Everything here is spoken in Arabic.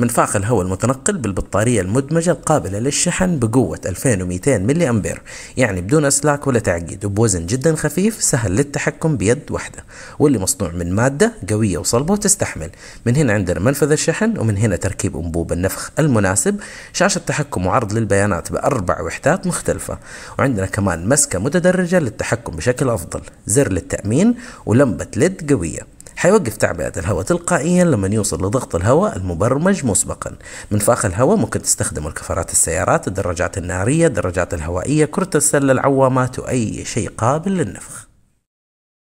من فاق الهواء المتنقل بالبطارية المدمجة القابلة للشحن بقوة 2200 ملي أمبير يعني بدون أسلاك ولا تعقيد وبوزن جدا خفيف سهل للتحكم بيد واحدة واللي مصنوع من مادة قوية وصلبة وتستحمل من هنا عندنا منفذ الشحن ومن هنا تركيب أنبوب النفخ المناسب شاشة تحكم وعرض للبيانات بأربع وحدات مختلفة وعندنا كمان مسكة متدرجة للتحكم بشكل أفضل زر للتأمين ولمبة ليد قوية حيوقف تعبئة الهواء تلقائيا لما يوصل لضغط الهواء المبرمج مسبقا منفاخ الهواء ممكن تستخدمه الكفرات السيارات الدراجات النارية الدراجات الهوائية كرة السلة العوامات وأي شيء قابل للنفخ